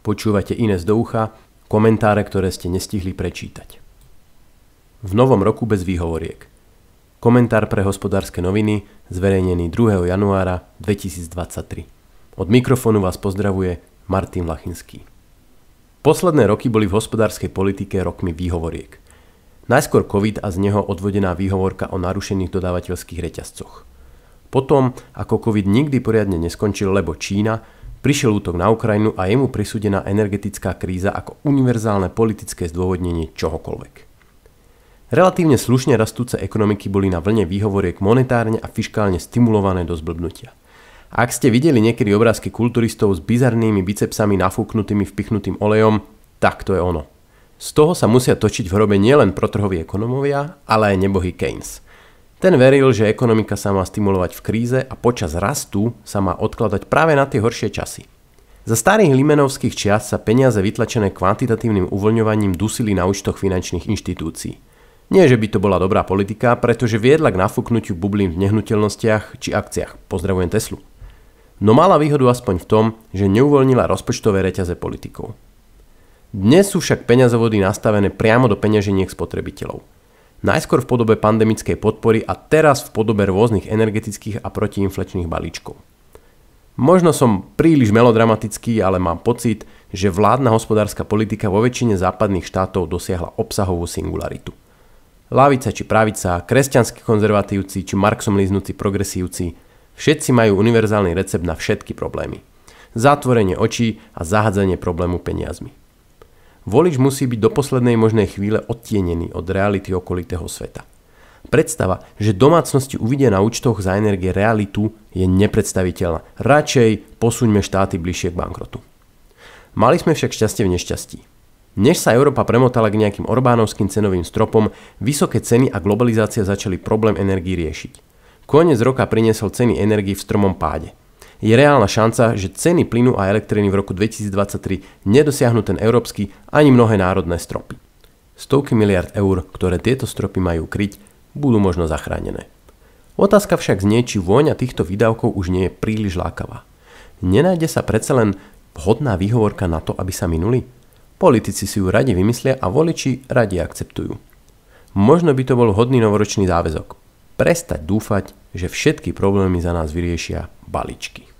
Počúvate Ines do ucha, komentáre, ktoré ste nestihli prečítať. V novom roku bez výhovoriek. Komentár pre hospodárske noviny zverejnený 2. januára 2023. Od mikrofónu vás pozdravuje Martin Lachinský. Posledné roky boli v hospodárskej politike rokmi výhovoriek – Najskôr COVID a z neho odvodená výhovorka o narušených dodávateľských reťazcoch. Potom, ako COVID nikdy poriadne neskončil, lebo Čína Prišiel útok na Ukrajinu a je mu prisúdená energetická kríza ako univerzálne politické zdôvodnenie čohokoľvek. Relatívne slušne rastúce ekonomiky boli na vlne výhovoriek monetárne a fiskálne stimulované do zblbnutia. Ak ste videli niekedy obrázky kulturistov s bizarnými bicepsami nafúknutými vpichnutým olejom, tak to je ono. Z toho sa musia točiť v hrobe nielen protrhoví ekonomovia, ale aj nebohy Keynes – ten veril, že ekonomika sa má stimulovať v kríze a počas rastu sa má odkladať práve na tie horšie časy. Za starých limenovských čias sa peniaze vytlačené kvantitatívnym uvoľňovaním dusili na účtoch finančných inštitúcií. Nie, že by to bola dobrá politika, pretože viedla k nafúknutiu bublín v nehnuteľnostiach či akciách. Pozdravujem Teslu. No mala výhodu aspoň v tom, že neuvoľnila rozpočtové reťaze politikov. Dnes sú však peňazovody nastavené priamo do peňaženiek spotrebiteľov najskôr v podobe pandemickej podpory a teraz v podobe rôznych energetických a protiinflačných balíčkov. Možno som príliš melodramatický, ale mám pocit, že vládna hospodárska politika vo väčšine západných štátov dosiahla obsahovú singularitu. Lavica či pravica, kresťanskí konzervatívci či Marxom líznúci progresívci, všetci majú univerzálny recept na všetky problémy. Zatvorenie očí a zahádzanie problému peniazmi. Volič musí byť do poslednej možnej chvíle odtienený od reality okolitého sveta. Predstava, že domácnosti uvidia na účtoch za energie realitu, je nepredstaviteľná. Radšej posuňme štáty bližšie k bankrotu. Mali sme však šťastie v nešťastí. Než sa Európa premotala k nejakým Orbánovským cenovým stropom, vysoké ceny a globalizácia začali problém energii riešiť. Koniec roka priniesol ceny energii v stromom páde je reálna šanca, že ceny plynu a elektriny v roku 2023 nedosiahnu ten európsky ani mnohé národné stropy. Stovky miliard eur, ktoré tieto stropy majú kryť, budú možno zachránené. Otázka však znie, či vôňa týchto výdavkov už nie je príliš lákavá. Nenájde sa predsa len vhodná výhovorka na to, aby sa minuli? Politici si ju radi vymyslia a voliči radi akceptujú. Možno by to bol hodný novoročný záväzok prestať dúfať, že všetky problémy za nás vyriešia baličky.